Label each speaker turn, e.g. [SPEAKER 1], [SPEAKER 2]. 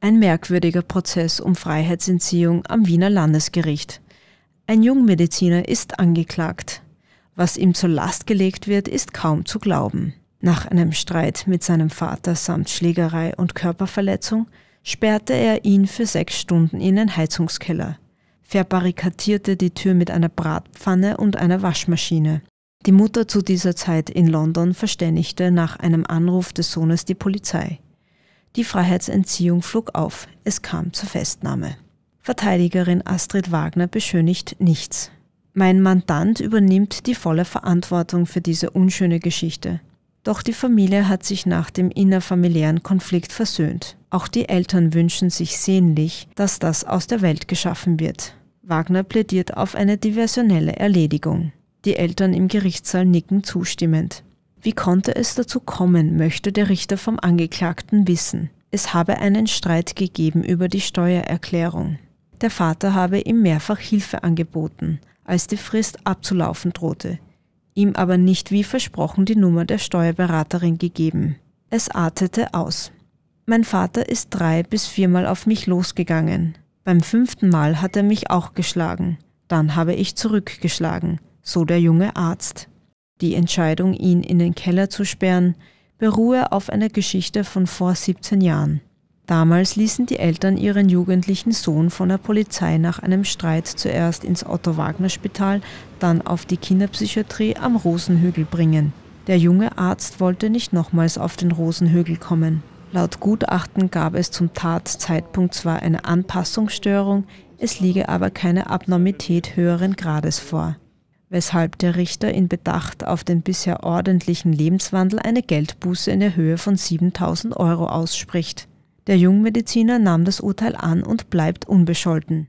[SPEAKER 1] Ein merkwürdiger Prozess um Freiheitsentziehung am Wiener Landesgericht. Ein Jungmediziner ist angeklagt. Was ihm zur Last gelegt wird, ist kaum zu glauben. Nach einem Streit mit seinem Vater samt Schlägerei und Körperverletzung sperrte er ihn für sechs Stunden in den Heizungskeller, verbarrikadierte die Tür mit einer Bratpfanne und einer Waschmaschine. Die Mutter zu dieser Zeit in London verständigte nach einem Anruf des Sohnes die Polizei. Die Freiheitsentziehung flog auf. Es kam zur Festnahme. Verteidigerin Astrid Wagner beschönigt nichts. Mein Mandant übernimmt die volle Verantwortung für diese unschöne Geschichte. Doch die Familie hat sich nach dem innerfamiliären Konflikt versöhnt. Auch die Eltern wünschen sich sehnlich, dass das aus der Welt geschaffen wird. Wagner plädiert auf eine diversionelle Erledigung. Die Eltern im Gerichtssaal nicken zustimmend. Wie konnte es dazu kommen, möchte der Richter vom Angeklagten wissen. Es habe einen Streit gegeben über die Steuererklärung. Der Vater habe ihm mehrfach Hilfe angeboten, als die Frist abzulaufen drohte, ihm aber nicht wie versprochen die Nummer der Steuerberaterin gegeben. Es artete aus. Mein Vater ist drei bis viermal auf mich losgegangen. Beim fünften Mal hat er mich auch geschlagen. Dann habe ich zurückgeschlagen, so der junge Arzt. Die Entscheidung, ihn in den Keller zu sperren, beruhe auf einer Geschichte von vor 17 Jahren. Damals ließen die Eltern ihren jugendlichen Sohn von der Polizei nach einem Streit zuerst ins Otto-Wagner-Spital, dann auf die Kinderpsychiatrie am Rosenhügel bringen. Der junge Arzt wollte nicht nochmals auf den Rosenhügel kommen. Laut Gutachten gab es zum Tatzeitpunkt zwar eine Anpassungsstörung, es liege aber keine Abnormität höheren Grades vor weshalb der Richter in Bedacht auf den bisher ordentlichen Lebenswandel eine Geldbuße in der Höhe von 7000 Euro ausspricht. Der Jungmediziner nahm das Urteil an und bleibt unbescholten.